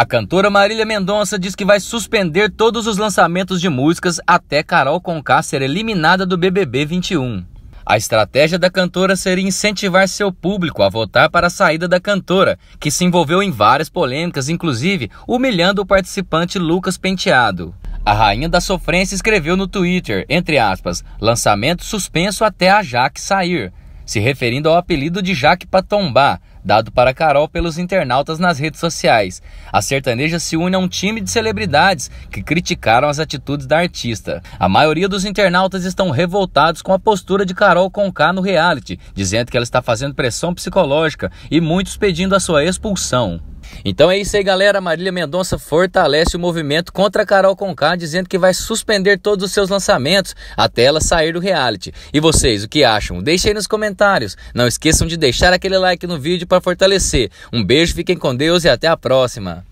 A cantora Marília Mendonça diz que vai suspender todos os lançamentos de músicas até Carol Conká ser eliminada do BBB 21. A estratégia da cantora seria incentivar seu público a votar para a saída da cantora, que se envolveu em várias polêmicas, inclusive humilhando o participante Lucas Penteado. A rainha da sofrência escreveu no Twitter, entre aspas, lançamento suspenso até a Jaque sair, se referindo ao apelido de Jaque Patombá, dado para Carol pelos internautas nas redes sociais. A sertaneja se une a um time de celebridades que criticaram as atitudes da artista. A maioria dos internautas estão revoltados com a postura de Carol Conká no reality, dizendo que ela está fazendo pressão psicológica e muitos pedindo a sua expulsão. Então é isso aí, galera. Marília Mendonça fortalece o movimento contra Carol Conká, dizendo que vai suspender todos os seus lançamentos até ela sair do reality. E vocês, o que acham? Deixem aí nos comentários. Não esqueçam de deixar aquele like no vídeo para fortalecer. Um beijo, fiquem com Deus e até a próxima.